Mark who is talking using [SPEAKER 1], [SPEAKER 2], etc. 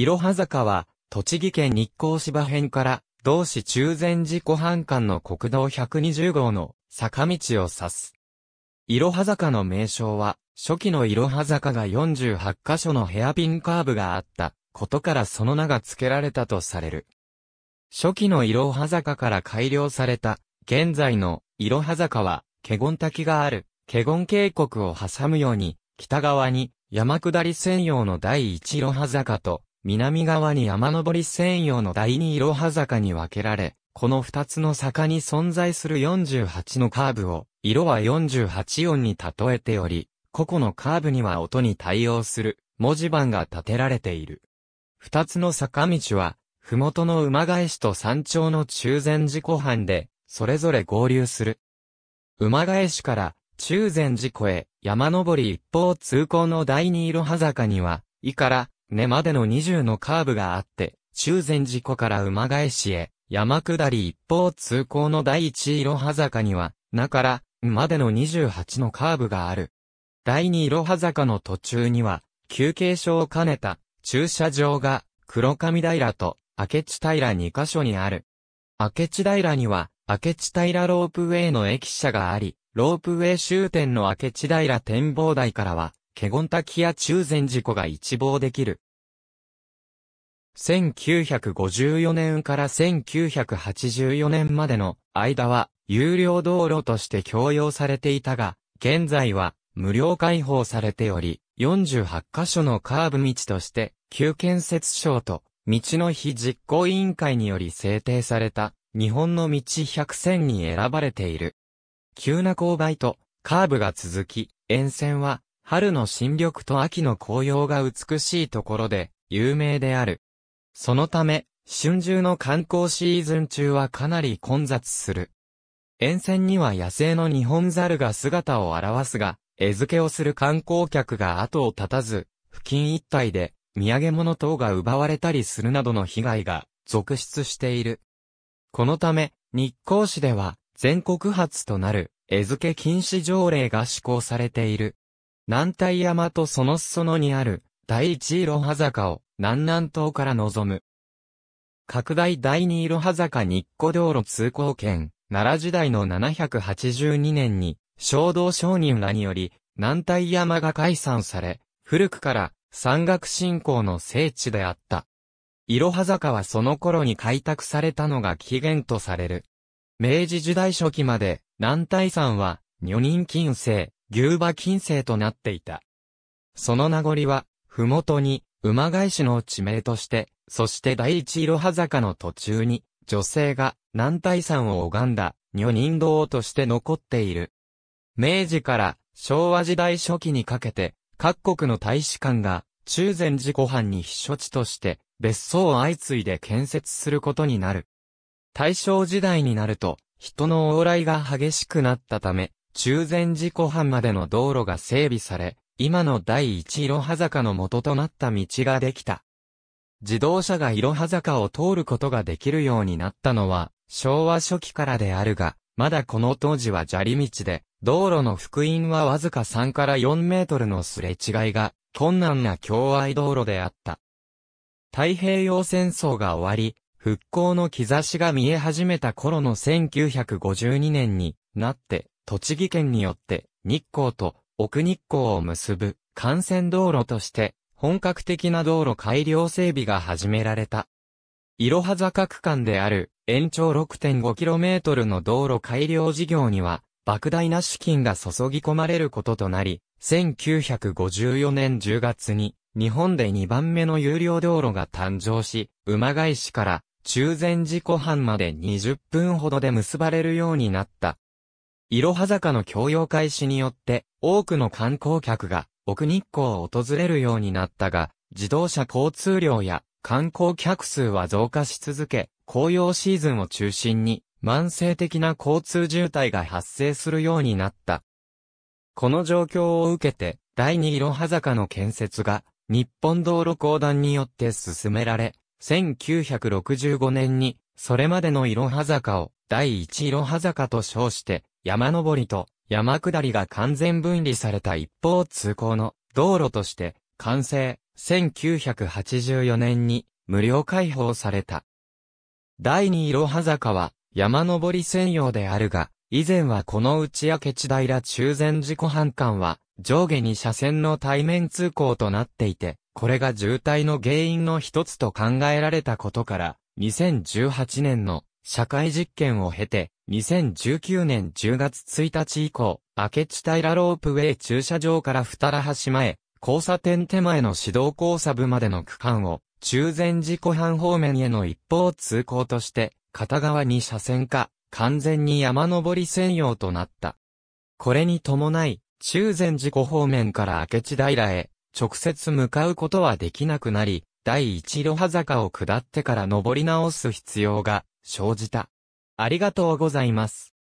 [SPEAKER 1] いろは坂は、栃木県日光芝辺から、同市中禅寺湖畔間の国道120号の坂道を指す。いろは坂の名称は、初期のいろは坂が48箇所のヘアピンカーブがあったことからその名が付けられたとされる。初期のいろは坂から改良された、現在のいろは坂は、華厳滝がある、華厳渓谷を挟むように、北側に山下り専用の第一いろは坂と、南側に山登り専用の第二いろは坂に分けられ、この二つの坂に存在する48のカーブを、色は48音に例えており、個々のカーブには音に対応する文字盤が立てられている。二つの坂道は、麓の馬返しと山頂の中禅寺湖畔で、それぞれ合流する。馬返しから中禅寺湖へ山登り一方通行の第二色ろは坂には、以から根までの20のカーブがあって、中禅寺湖から馬返しへ、山下り一方通行の第一いろは坂には、なから、までの28のカーブがある。第二いろは坂の途中には、休憩所を兼ねた駐車場が黒上平と明智平2カ所にある。明智平には、明智平ロープウェイの駅舎があり、ロープウェイ終点の明智平展望台からは、ケンタ滝や中禅寺湖が一望できる。1954年から1984年までの間は有料道路として供用されていたが、現在は無料開放されており、48カ所のカーブ道として、旧建設省と道の日実行委員会により制定された日本の道100選に選ばれている。急な勾配とカーブが続き、沿線は春の新緑と秋の紅葉が美しいところで、有名である。そのため、春秋の観光シーズン中はかなり混雑する。沿線には野生のニホンザルが姿を現すが、餌付けをする観光客が後を絶たず、付近一帯で土産物等が奪われたりするなどの被害が続出している。このため、日光市では全国初となる餌付け禁止条例が施行されている。南大山とその裾野にある、第一いろは坂を、南南東から望む。拡大第二いろは坂日光道路通行圏、奈良時代の782年に、衝動商人らにより、南大山が解散され、古くから山岳信仰の聖地であった。いろは坂はその頃に開拓されたのが起源とされる。明治時代初期まで、南大山は、女人禁制、牛馬近世となっていた。その名残は、ふもとに、馬返しの地名として、そして第一いろは坂の途中に、女性が南大山を拝んだ、女人道として残っている。明治から昭和時代初期にかけて、各国の大使館が中禅寺湖畔に避暑地として、別荘を相次いで建設することになる。大正時代になると、人の往来が激しくなったため、中禅寺湖畔までの道路が整備され、今の第一色ろ坂の元となった道ができた。自動車が色ろ坂を通ることができるようになったのは、昭和初期からであるが、まだこの当時は砂利道で、道路の福音はわずか3から4メートルのすれ違いが、困難な境愛道路であった。太平洋戦争が終わり、復興の兆しが見え始めた頃の1952年になって、栃木県によって日光と奥日光を結ぶ幹線道路として本格的な道路改良整備が始められた。いろは坂区間である延長 6.5km の道路改良事業には莫大な資金が注ぎ込まれることとなり、1954年10月に日本で2番目の有料道路が誕生し、馬返しから中禅寺湖畔まで20分ほどで結ばれるようになった。いろは坂の供養開始によって、多くの観光客が奥日光を訪れるようになったが、自動車交通量や観光客数は増加し続け、紅葉シーズンを中心に慢性的な交通渋滞が発生するようになった。この状況を受けて、第二いろは坂の建設が、日本道路公団によって進められ、1965年に、それまでのいろは坂を、第一いろは坂と称して、山登りと山下りが完全分離された一方通行の道路として完成、1984年に無料開放された。第二いろは坂は山登り専用であるが、以前はこの内明地平中禅寺湖半間は上下に車線の対面通行となっていて、これが渋滞の原因の一つと考えられたことから、2018年の社会実験を経て、2019年10月1日以降、明智平ロープウェイ駐車場から二良橋前、交差点手前の指導交差部までの区間を、中禅寺湖畔方面への一方通行として、片側に車線化、完全に山登り専用となった。これに伴い、中禅寺湖方面から明智平へ、直接向かうことはできなくなり、第一路葉坂を下ってから登り直す必要が生じた。ありがとうございます。